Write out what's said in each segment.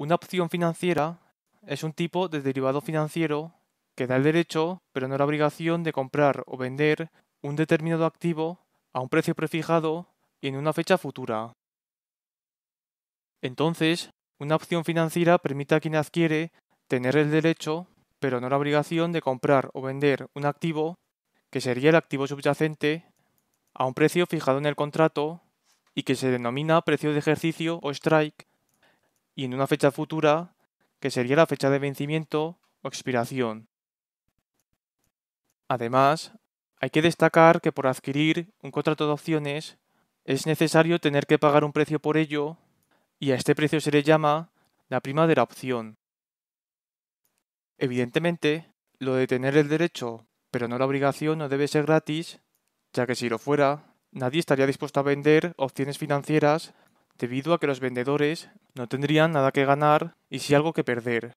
Una opción financiera es un tipo de derivado financiero que da el derecho, pero no la obligación, de comprar o vender un determinado activo a un precio prefijado y en una fecha futura. Entonces, una opción financiera permite a quien adquiere tener el derecho, pero no la obligación, de comprar o vender un activo, que sería el activo subyacente, a un precio fijado en el contrato y que se denomina precio de ejercicio o strike, y en una fecha futura, que sería la fecha de vencimiento o expiración. Además, hay que destacar que por adquirir un contrato de opciones es necesario tener que pagar un precio por ello y a este precio se le llama la prima de la opción. Evidentemente, lo de tener el derecho pero no la obligación no debe ser gratis, ya que si lo fuera, nadie estaría dispuesto a vender opciones financieras debido a que los vendedores no tendrían nada que ganar y sí algo que perder.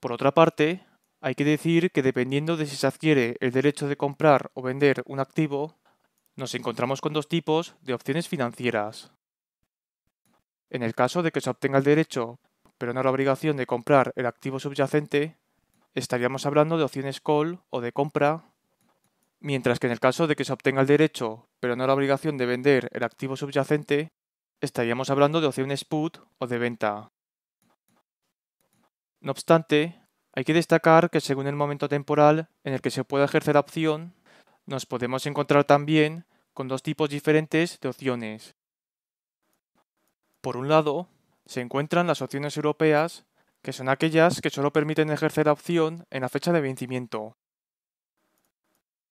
Por otra parte, hay que decir que dependiendo de si se adquiere el derecho de comprar o vender un activo, nos encontramos con dos tipos de opciones financieras. En el caso de que se obtenga el derecho, pero no la obligación de comprar el activo subyacente, estaríamos hablando de opciones call o de compra, mientras que en el caso de que se obtenga el derecho, pero no la obligación de vender el activo subyacente, estaríamos hablando de opciones put o de venta. No obstante, hay que destacar que según el momento temporal en el que se pueda ejercer la opción, nos podemos encontrar también con dos tipos diferentes de opciones. Por un lado, se encuentran las opciones europeas, que son aquellas que solo permiten ejercer la opción en la fecha de vencimiento.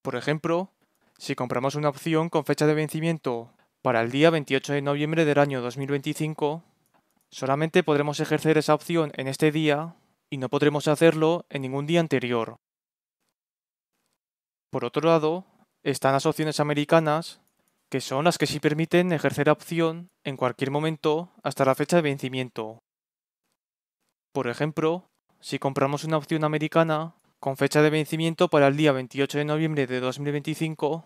Por ejemplo, si compramos una opción con fecha de vencimiento para el día 28 de noviembre del año 2025, solamente podremos ejercer esa opción en este día y no podremos hacerlo en ningún día anterior. Por otro lado, están las opciones americanas, que son las que sí permiten ejercer opción en cualquier momento hasta la fecha de vencimiento. Por ejemplo, si compramos una opción americana con fecha de vencimiento para el día 28 de noviembre de 2025,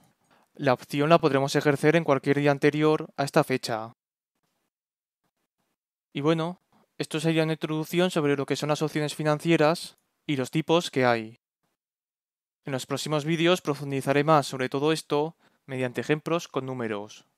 la opción la podremos ejercer en cualquier día anterior a esta fecha. Y bueno, esto sería una introducción sobre lo que son las opciones financieras y los tipos que hay. En los próximos vídeos profundizaré más sobre todo esto mediante ejemplos con números.